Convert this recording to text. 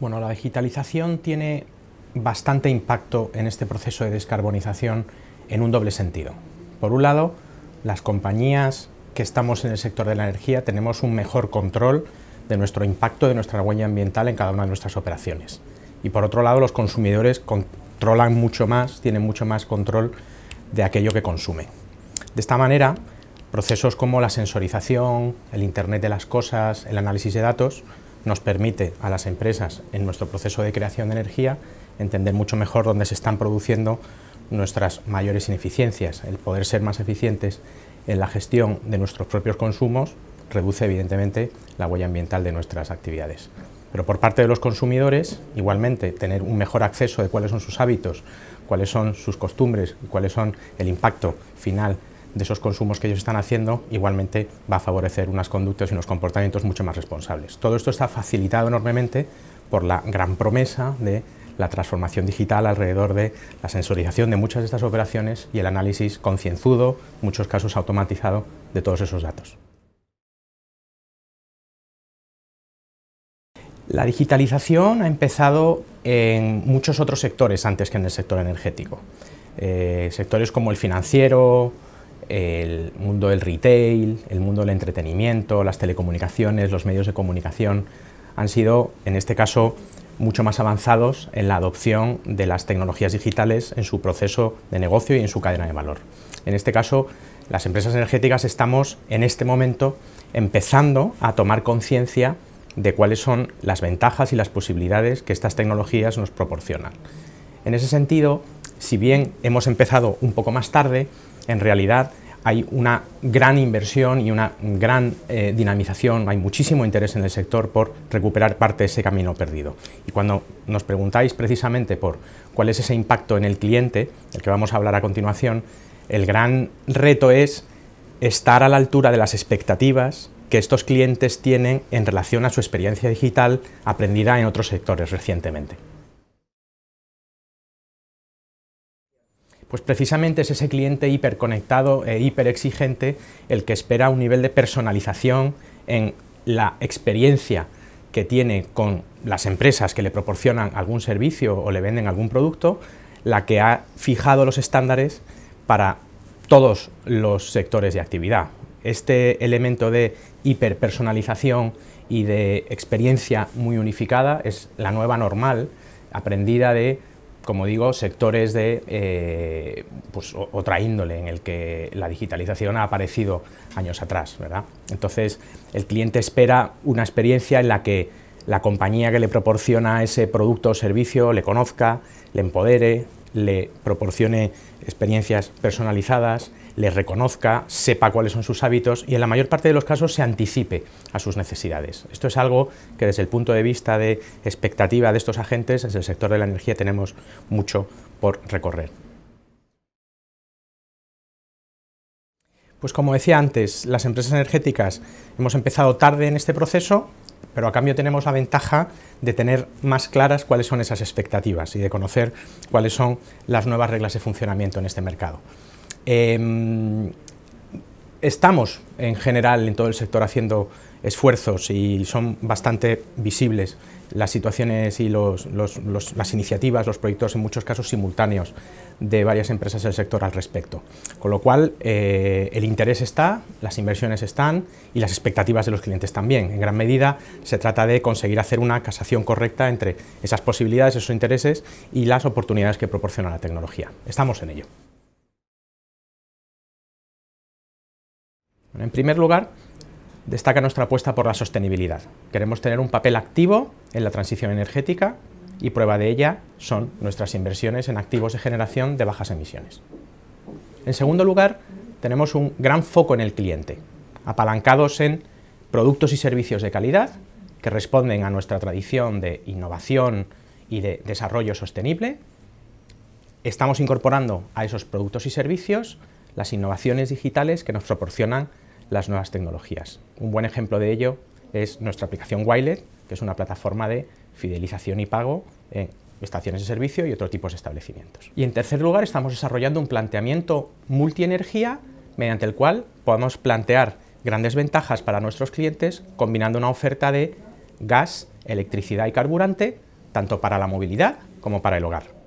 Bueno, la digitalización tiene bastante impacto en este proceso de descarbonización en un doble sentido. Por un lado, las compañías que estamos en el sector de la energía tenemos un mejor control de nuestro impacto, de nuestra huella ambiental en cada una de nuestras operaciones. Y por otro lado, los consumidores controlan mucho más, tienen mucho más control de aquello que consumen. De esta manera, procesos como la sensorización, el Internet de las cosas, el análisis de datos, nos permite a las empresas en nuestro proceso de creación de energía entender mucho mejor dónde se están produciendo nuestras mayores ineficiencias. El poder ser más eficientes en la gestión de nuestros propios consumos reduce evidentemente la huella ambiental de nuestras actividades. Pero por parte de los consumidores, igualmente, tener un mejor acceso de cuáles son sus hábitos, cuáles son sus costumbres y cuáles son el impacto final de esos consumos que ellos están haciendo, igualmente va a favorecer unas conductas y unos comportamientos mucho más responsables. Todo esto está facilitado enormemente por la gran promesa de la transformación digital alrededor de la sensorización de muchas de estas operaciones y el análisis concienzudo, muchos casos automatizado, de todos esos datos. La digitalización ha empezado en muchos otros sectores antes que en el sector energético. Eh, sectores como el financiero, el mundo del retail, el mundo del entretenimiento, las telecomunicaciones, los medios de comunicación, han sido, en este caso, mucho más avanzados en la adopción de las tecnologías digitales en su proceso de negocio y en su cadena de valor. En este caso, las empresas energéticas estamos en este momento empezando a tomar conciencia de cuáles son las ventajas y las posibilidades que estas tecnologías nos proporcionan. En ese sentido, si bien hemos empezado un poco más tarde, en realidad hay una gran inversión y una gran eh, dinamización, hay muchísimo interés en el sector por recuperar parte de ese camino perdido. Y cuando nos preguntáis precisamente por cuál es ese impacto en el cliente, del que vamos a hablar a continuación, el gran reto es estar a la altura de las expectativas que estos clientes tienen en relación a su experiencia digital aprendida en otros sectores recientemente. Pues precisamente es ese cliente hiperconectado e hiperexigente el que espera un nivel de personalización en la experiencia que tiene con las empresas que le proporcionan algún servicio o le venden algún producto, la que ha fijado los estándares para todos los sectores de actividad. Este elemento de hiperpersonalización y de experiencia muy unificada es la nueva normal aprendida de como digo, sectores de eh, pues, otra índole en el que la digitalización ha aparecido años atrás. ¿verdad? Entonces, el cliente espera una experiencia en la que la compañía que le proporciona ese producto o servicio le conozca, le empodere, le proporcione experiencias personalizadas, le reconozca, sepa cuáles son sus hábitos y en la mayor parte de los casos se anticipe a sus necesidades. Esto es algo que desde el punto de vista de expectativa de estos agentes, desde el sector de la energía tenemos mucho por recorrer. Pues como decía antes, las empresas energéticas hemos empezado tarde en este proceso, pero a cambio tenemos la ventaja de tener más claras cuáles son esas expectativas y de conocer cuáles son las nuevas reglas de funcionamiento en este mercado. Em, estamos en general en todo el sector haciendo esfuerzos y son bastante visibles las situaciones y las iniciativas, los proyectos en muchos casos simultáneos de varias empresas del sector al respecto. Con lo cual eh, el interés está, las inversiones están y las expectativas de los clientes también. En gran medida se trata de conseguir hacer una casación correcta entre esas posibilidades, esos intereses y las oportunidades que proporciona la tecnología. Estamos en ello. en primer lugar, destaca nuestra apuesta por la sostenibilidad. Queremos tener un papel activo en la transición energética y prueba de ella son nuestras inversiones en activos de generación de bajas emisiones. En segundo lugar, tenemos un gran foco en el cliente, apalancados en productos y servicios de calidad que responden a nuestra tradición de innovación y de desarrollo sostenible. Estamos incorporando a esos productos y servicios las innovaciones digitales que nos proporcionan las nuevas tecnologías. Un buen ejemplo de ello es nuestra aplicación Wilet, que es una plataforma de fidelización y pago en estaciones de servicio y otros tipos de establecimientos. Y en tercer lugar, estamos desarrollando un planteamiento multienergía mediante el cual podemos plantear grandes ventajas para nuestros clientes combinando una oferta de gas, electricidad y carburante, tanto para la movilidad como para el hogar.